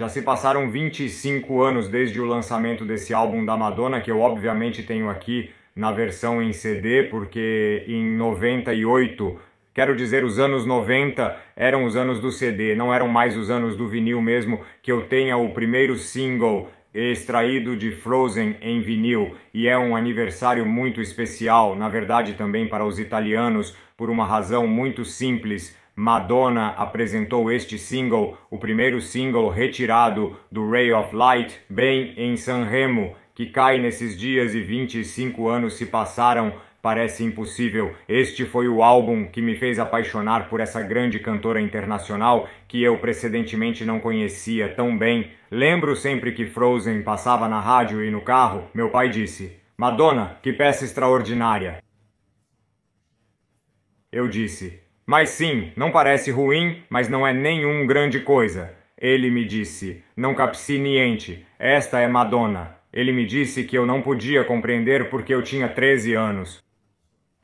Já se passaram 25 anos desde o lançamento desse álbum da Madonna, que eu obviamente tenho aqui na versão em CD, porque em 98, quero dizer, os anos 90 eram os anos do CD, não eram mais os anos do vinil mesmo, que eu tenha o primeiro single extraído de Frozen em vinil e é um aniversário muito especial, na verdade também para os italianos, por uma razão muito simples. Madonna apresentou este single, o primeiro single retirado do Ray of Light, bem em San Remo, que cai nesses dias e 25 anos se passaram parece impossível. Este foi o álbum que me fez apaixonar por essa grande cantora internacional que eu precedentemente não conhecia tão bem. Lembro sempre que Frozen passava na rádio e no carro, meu pai disse: Madonna, que peça extraordinária! Eu disse: mas sim, não parece ruim, mas não é nenhum grande coisa. Ele me disse, não capsi niente, esta é Madonna. Ele me disse que eu não podia compreender porque eu tinha 13 anos.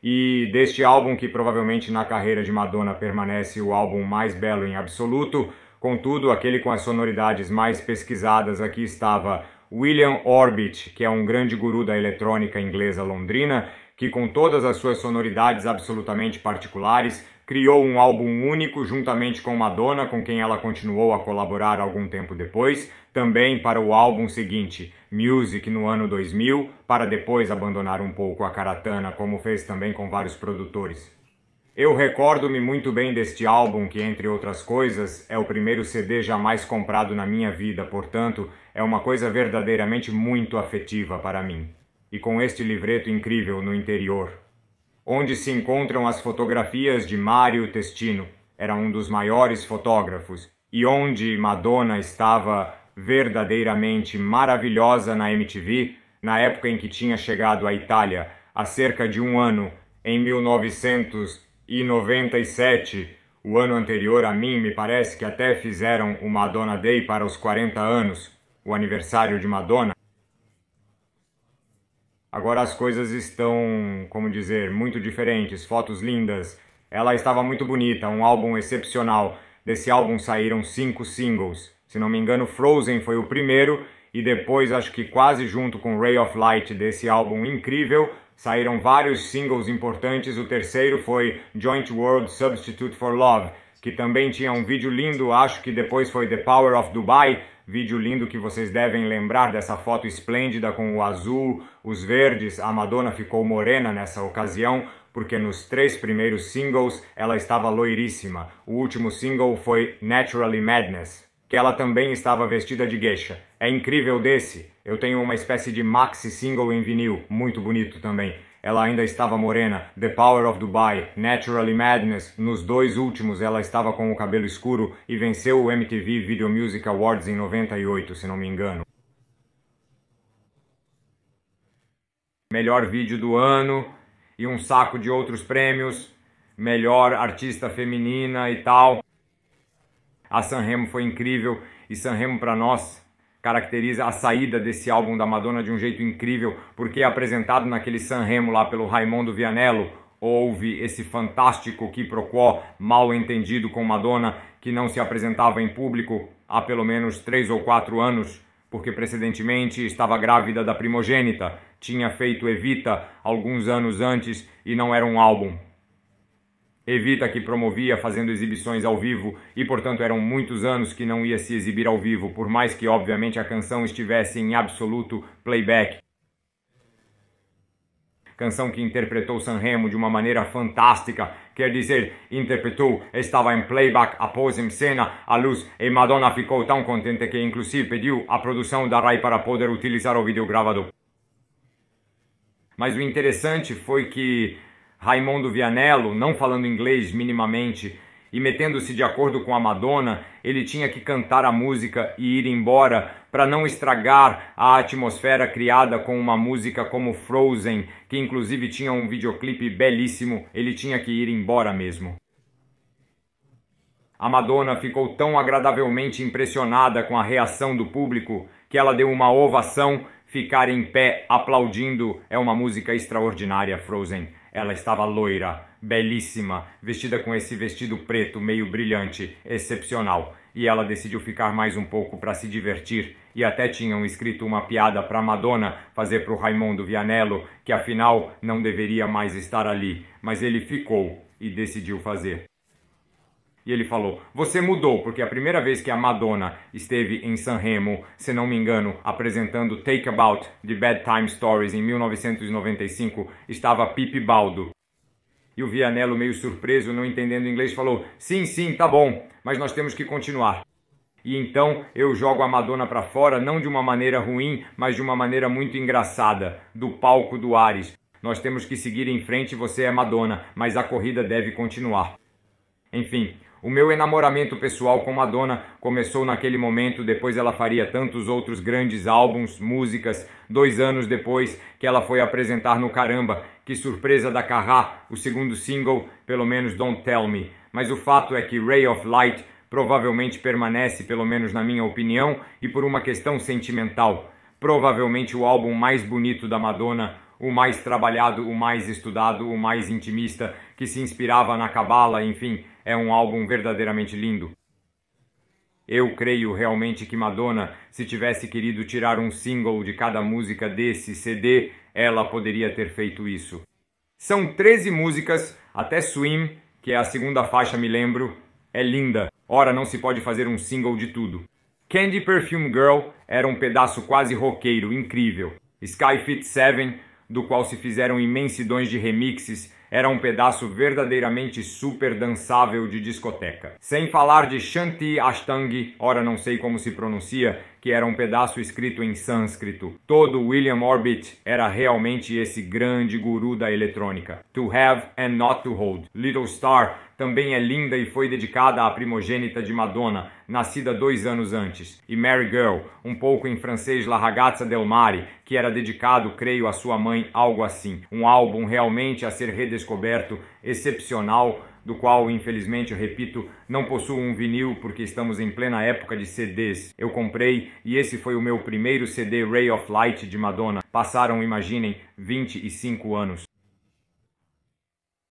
E deste álbum, que provavelmente na carreira de Madonna permanece o álbum mais belo em absoluto, contudo, aquele com as sonoridades mais pesquisadas aqui estava William Orbit, que é um grande guru da eletrônica inglesa londrina, que com todas as suas sonoridades absolutamente particulares criou um álbum único juntamente com Madonna, com quem ela continuou a colaborar algum tempo depois, também para o álbum seguinte, Music, no ano 2000, para depois abandonar um pouco a caratana, como fez também com vários produtores. Eu recordo-me muito bem deste álbum, que, entre outras coisas, é o primeiro CD jamais comprado na minha vida, portanto, é uma coisa verdadeiramente muito afetiva para mim. E com este livreto incrível no interior, onde se encontram as fotografias de Mário Testino, era um dos maiores fotógrafos, e onde Madonna estava verdadeiramente maravilhosa na MTV, na época em que tinha chegado à Itália, há cerca de um ano, em 1997, o ano anterior a mim, me parece que até fizeram o Madonna Day para os 40 anos, o aniversário de Madonna. Agora as coisas estão, como dizer, muito diferentes, fotos lindas. Ela estava muito bonita, um álbum excepcional. Desse álbum saíram cinco singles. Se não me engano, Frozen foi o primeiro, e depois, acho que quase junto com Ray of Light desse álbum incrível, saíram vários singles importantes. O terceiro foi Joint World Substitute for Love, que também tinha um vídeo lindo, acho que depois foi The Power of Dubai, Vídeo lindo que vocês devem lembrar dessa foto esplêndida com o azul, os verdes. A Madonna ficou morena nessa ocasião, porque nos três primeiros singles ela estava loiríssima. O último single foi Naturally Madness, que ela também estava vestida de geisha. É incrível desse. Eu tenho uma espécie de maxi single em vinil, muito bonito também ela ainda estava morena. The Power of Dubai, Naturally Madness, nos dois últimos ela estava com o cabelo escuro e venceu o MTV Video Music Awards em 98, se não me engano. Melhor vídeo do ano e um saco de outros prêmios, melhor artista feminina e tal. A Sanremo foi incrível e Sanremo para nós caracteriza a saída desse álbum da Madonna de um jeito incrível, porque é apresentado naquele Sanremo lá pelo Raimundo Vianello, houve esse fantástico quiproquó mal entendido com Madonna, que não se apresentava em público há pelo menos três ou quatro anos, porque precedentemente estava grávida da primogênita, tinha feito Evita alguns anos antes e não era um álbum, Evita que promovia fazendo exibições ao vivo e, portanto, eram muitos anos que não ia se exibir ao vivo, por mais que, obviamente, a canção estivesse em absoluto playback. Canção que interpretou Sanremo de uma maneira fantástica, quer dizer, interpretou, estava em playback após em cena a luz e Madonna ficou tão contente que, inclusive, pediu a produção da Rai para poder utilizar o videogravador. Mas o interessante foi que Raimundo Vianello, não falando inglês minimamente e metendo-se de acordo com a Madonna, ele tinha que cantar a música e ir embora para não estragar a atmosfera criada com uma música como Frozen, que inclusive tinha um videoclipe belíssimo, ele tinha que ir embora mesmo. A Madonna ficou tão agradavelmente impressionada com a reação do público que ela deu uma ovação Ficar em pé aplaudindo é uma música extraordinária, Frozen. Ela estava loira, belíssima, vestida com esse vestido preto meio brilhante, excepcional. E ela decidiu ficar mais um pouco para se divertir. E até tinham escrito uma piada para Madonna fazer para o Raimundo Vianello, que afinal não deveria mais estar ali. Mas ele ficou e decidiu fazer. E ele falou: Você mudou, porque a primeira vez que a Madonna esteve em San Remo, se não me engano, apresentando Take About de Bad Time Stories em 1995, estava Pipe Baldo. E o Vianello, meio surpreso, não entendendo inglês, falou: Sim, sim, tá bom, mas nós temos que continuar. E então eu jogo a Madonna para fora, não de uma maneira ruim, mas de uma maneira muito engraçada, do palco do Ares. Nós temos que seguir em frente, você é Madonna, mas a corrida deve continuar. Enfim, o meu enamoramento pessoal com Madonna começou naquele momento, depois ela faria tantos outros grandes álbuns, músicas, dois anos depois que ela foi apresentar no Caramba, que surpresa da Carrá, o segundo single, pelo menos Don't Tell Me. Mas o fato é que Ray of Light provavelmente permanece, pelo menos na minha opinião, e por uma questão sentimental. Provavelmente o álbum mais bonito da Madonna, o mais trabalhado, o mais estudado, o mais intimista, que se inspirava na cabala, enfim, é um álbum verdadeiramente lindo. Eu creio realmente que Madonna, se tivesse querido tirar um single de cada música desse CD, ela poderia ter feito isso. São 13 músicas, até Swim, que é a segunda faixa, me lembro, é linda. Ora, não se pode fazer um single de tudo. Candy Perfume Girl era um pedaço quase roqueiro, incrível. Sky Fit 7 do qual se fizeram imensidões de remixes, era um pedaço verdadeiramente super dançável de discoteca. Sem falar de Shanti Ashtang, ora não sei como se pronuncia, que era um pedaço escrito em sânscrito. Todo William Orbit era realmente esse grande guru da eletrônica. To have and not to hold. Little Star também é linda e foi dedicada à primogênita de Madonna, nascida dois anos antes, e Mary Girl, um pouco em francês La Ragazza del Mare, que era dedicado, creio, à sua mãe, algo assim. Um álbum realmente a ser redescoberto, excepcional, do qual, infelizmente, eu repito, não possuo um vinil porque estamos em plena época de CDs. Eu comprei e esse foi o meu primeiro CD Ray of Light de Madonna. Passaram, imaginem, 25 anos.